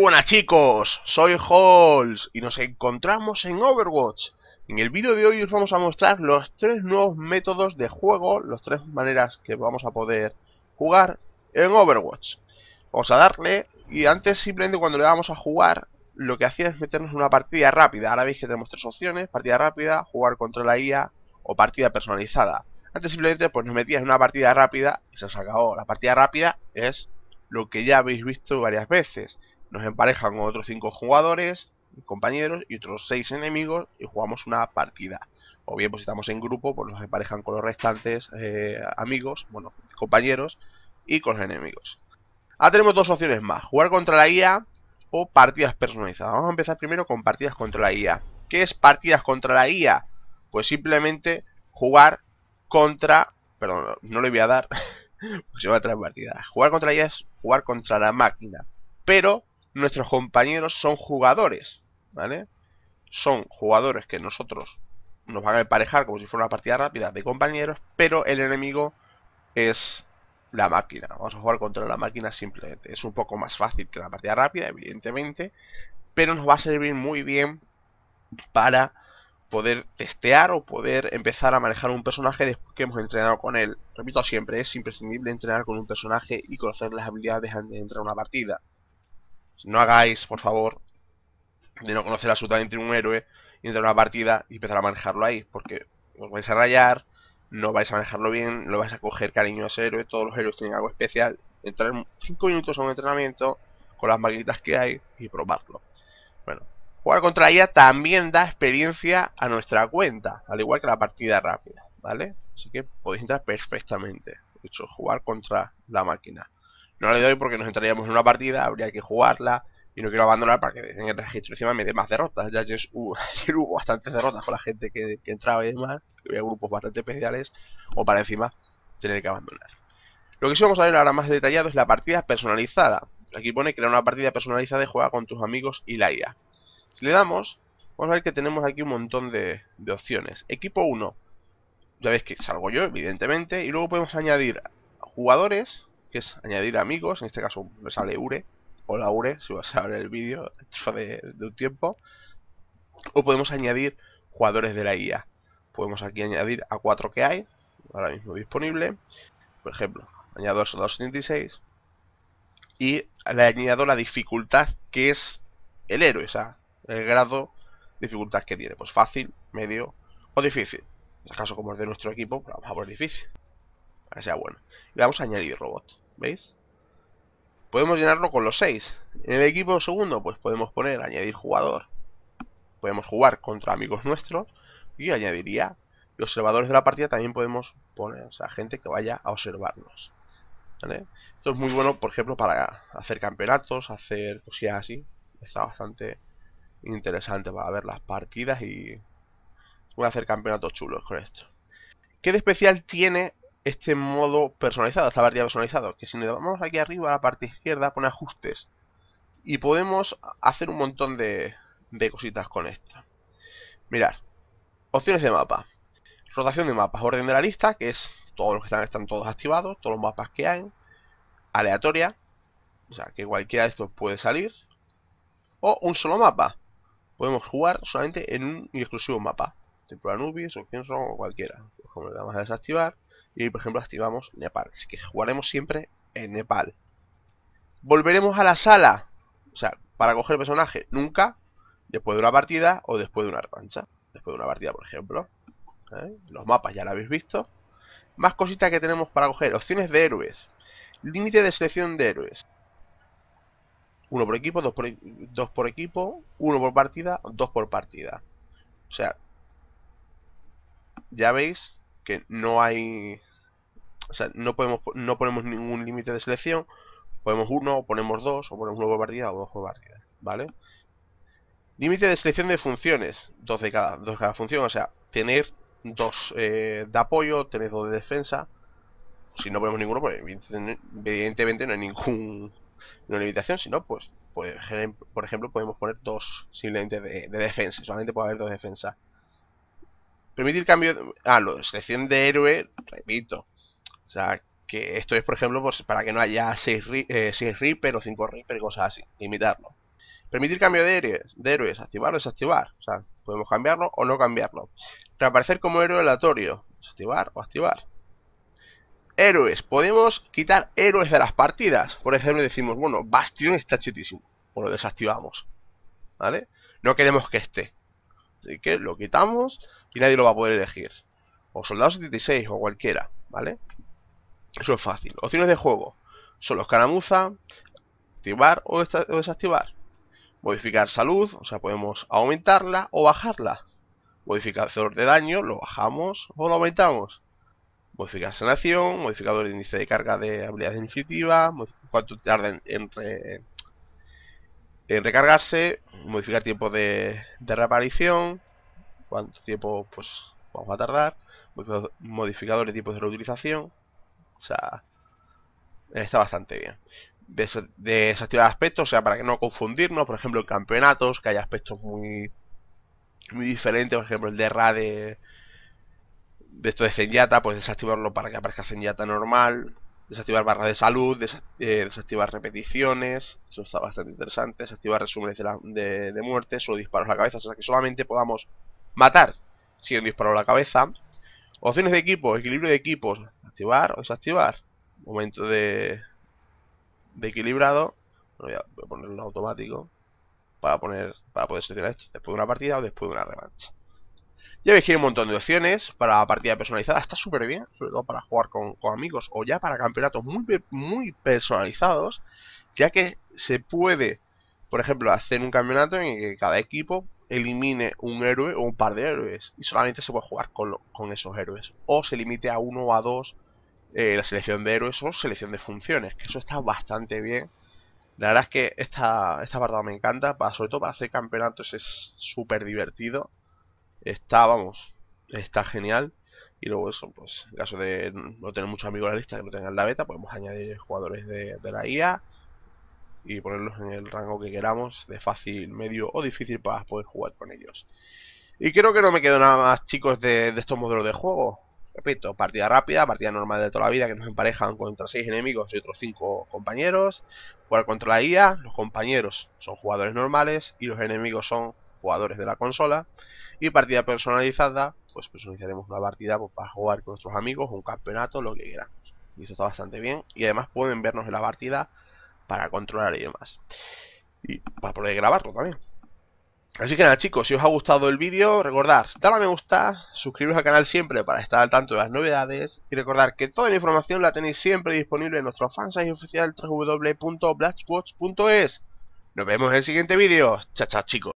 buenas chicos, soy Halls y nos encontramos en Overwatch. En el vídeo de hoy os vamos a mostrar los tres nuevos métodos de juego, las tres maneras que vamos a poder jugar en Overwatch. Vamos a darle y antes simplemente cuando le damos a jugar lo que hacía es meternos en una partida rápida. Ahora veis que tenemos tres opciones, partida rápida, jugar contra la IA o partida personalizada. Antes simplemente pues nos metías en una partida rápida y se os acabó. La partida rápida es lo que ya habéis visto varias veces nos emparejan otros 5 jugadores, compañeros y otros 6 enemigos y jugamos una partida. O bien, pues si estamos en grupo, pues nos emparejan con los restantes eh, amigos, bueno, compañeros y con los enemigos. Ahora tenemos dos opciones más, jugar contra la IA o partidas personalizadas. Vamos a empezar primero con partidas contra la IA. ¿Qué es partidas contra la IA? Pues simplemente jugar contra... Perdón, no le voy a dar, porque se va a traer partida. Jugar contra la IA es jugar contra la máquina, pero nuestros compañeros son jugadores, ¿vale? Son jugadores que nosotros nos van a emparejar como si fuera una partida rápida de compañeros, pero el enemigo es la máquina. Vamos a jugar contra la máquina simplemente. Es un poco más fácil que la partida rápida, evidentemente, pero nos va a servir muy bien para poder testear o poder empezar a manejar un personaje después que hemos entrenado con él. Repito siempre, es imprescindible entrenar con un personaje y conocer las habilidades antes de entrar a una partida. No hagáis, por favor, de no conocer absolutamente un héroe, entrar a una partida y empezar a manejarlo ahí, porque os vais a rayar, no vais a manejarlo bien, no vais a coger cariño a ese héroe, todos los héroes tienen algo especial. Entrar 5 minutos a un entrenamiento con las maquinitas que hay y probarlo. Bueno, jugar contra ella también da experiencia a nuestra cuenta, al igual que la partida rápida, ¿vale? Así que podéis entrar perfectamente. De hecho, jugar contra la máquina. No le doy porque nos entraríamos en una partida, habría que jugarla y no quiero abandonar para que en el registro encima me dé más derrotas. Ya ayer, hubo bastantes derrotas con la gente que, entraba y demás, había grupos bastante especiales, o para encima tener que abandonar. Lo que sí vamos a ver ahora más detallado es la partida personalizada. Aquí pone crear una partida personalizada y juega con tus amigos y la IA. Si le damos, vamos a ver que tenemos aquí un montón de, de opciones. Equipo 1. Ya veis que salgo yo, evidentemente. Y luego podemos añadir jugadores que es añadir amigos, en este caso me sale Ure, o Ure, si vas a ver el vídeo de, un tiempo, o podemos añadir jugadores de la IA. Podemos aquí añadir a cuatro que hay, ahora mismo disponible, por ejemplo, añado a 276 y le añado la dificultad que es el héroe, o sea, el grado de dificultad que tiene, pues fácil, medio o difícil. En este caso, como es de nuestro equipo, vamos pues a por difícil que sea bueno. Le vamos a añadir robot, ¿veis? Podemos llenarlo con los 6. En el equipo segundo, pues podemos poner añadir jugador. Podemos jugar contra amigos nuestros. Y añadiría los observadores de la partida también podemos poner, o sea, gente que vaya a observarnos. ¿vale? Esto es muy bueno, por ejemplo, para hacer campeonatos, hacer cosillas así. Está bastante interesante para ver las partidas y voy a hacer campeonatos chulos con esto. ¿Qué de especial tiene este modo personalizado, esta partida personalizado, que si nos vamos aquí arriba a la parte izquierda pone ajustes y podemos hacer un montón de, de cositas con esto. Mirar, opciones de mapa, rotación de mapas, orden de la lista, que es todos los que están, están todos activados, todos los mapas que hay, aleatoria, o sea que cualquiera de estos puede salir, o un solo mapa. Podemos jugar solamente en un exclusivo mapa, Templo Nubis o son o cualquiera. Pues como le a desactivar, y por ejemplo activamos Nepal. Así que jugaremos siempre en Nepal. Volveremos a la sala, o sea, para coger personaje, nunca después de una partida o después de una revancha. Después de una partida, por ejemplo. ¿Eh? Los mapas ya lo habéis visto. Más cositas que tenemos para coger. Opciones de héroes. Límite de selección de héroes. Uno por equipo, dos por, e-, dos por equipo, uno por partida, dos por partida. O sea, ya veis que no hay, o sea, no, podemos, no ponemos ningún límite de selección, ponemos uno, o ponemos dos, o ponemos una partida o dos partidas, ¿vale? Límite de selección de funciones, dos de cada, dos cada función, o sea, tener dos eh, de apoyo, tener dos de defensa. Pues si no ponemos ninguno, pues evidentemente no hay ningún limitación, sino pues, pues por ejemplo podemos poner dos simplemente de, de defensa, solamente puede haber dos defensa Permitir cambio... Ah, la selección de héroe, repito. O sea, que esto es, por ejemplo, pues, para que no haya 6 eh, Reaper o 5 Reaper, cosas así. Limitarlo. Permitir cambio de héroes, de héroes, activar o desactivar. O sea, podemos cambiarlo o no cambiarlo. Reaparecer como héroe aleatorio. Desactivar o activar. Héroes. Podemos quitar héroes de las partidas. Por ejemplo, decimos, bueno, Bastión está chetísimo. O pues lo desactivamos. ¿Vale? No queremos que esté que lo quitamos y nadie lo va a poder elegir. O soldados 76 o cualquiera, ¿vale? Eso es fácil. Opciones de juego. Son los caramuza, activar o, desactivar. Modificar salud, o sea, podemos aumentarla o bajarla. Modificador de daño, lo bajamos o lo aumentamos. Modificar sanación, modificador de índice de carga de habilidad infinitiva, cuánto tarda en, en, en eh, recargarse, modificar tiempo de, reaparición, cuánto tiempo pues vamos a tardar, modificadores de tiempo de reutilización, o sea, está bastante bien. desactivar aspectos, o sea, para que no confundirnos, por ejemplo, en campeonatos, que hay aspectos muy muy diferentes, por ejemplo, el de Ra de, esto de Zenyatta, pues desactivarlo para que aparezca Zenyatta normal, desactivar barras de salud, eh, desactivar repeticiones, eso está bastante interesante, desactivar resúmenes de, de, muerte, solo disparos a la cabeza, o sea que solamente podamos matar si un disparo a la cabeza. Opciones de equipo, equilibrio de equipos, activar o desactivar, momento de, de equilibrado, voy a ponerlo automático para, poner, para poder seleccionar esto después de una partida o después de una revancha. Ya veis que hay un montón de opciones para partida personalizada. Está súper bien, sobre todo para jugar con, amigos o ya para campeonatos muy, muy personalizados, ya que se puede, por ejemplo, hacer un campeonato en el que cada equipo elimine un héroe o un par de héroes y solamente se puede jugar con, esos héroes o se limite a uno o a dos eh, la selección de héroes o selección de funciones que eso está bastante bien la verdad es que esta, esta me encanta sobre todo para hacer campeonatos es súper divertido está, vamos, está genial. Y luego eso, pues en caso de no tener muchos amigos en la lista que no tengan la beta, podemos añadir jugadores de, la IA y ponerlos en el rango que queramos de fácil, medio o difícil para poder jugar con ellos. Y creo que no me quedo nada más chicos de, de estos modelos de juego. Repito, partida rápida, partida normal de toda la vida que nos emparejan contra 6 enemigos y otros 5 compañeros. Jugar contra la IA, los compañeros son jugadores normales y los enemigos son jugadores de la consola. Y partida personalizada, pues personalizaremos una partida pues, para jugar con nuestros amigos, un campeonato, lo que queramos. Y eso está bastante bien. Y además pueden vernos en la partida para controlar y demás. Y para poder grabarlo también. Así que nada chicos, si os ha gustado el vídeo, recordad, dale a me gusta, suscribiros al canal siempre para estar al tanto de las novedades y recordad que toda la información la tenéis siempre disponible en nuestro fansite oficial www.blatchwatch.es Nos vemos en el siguiente vídeo. Chao, chao chicos.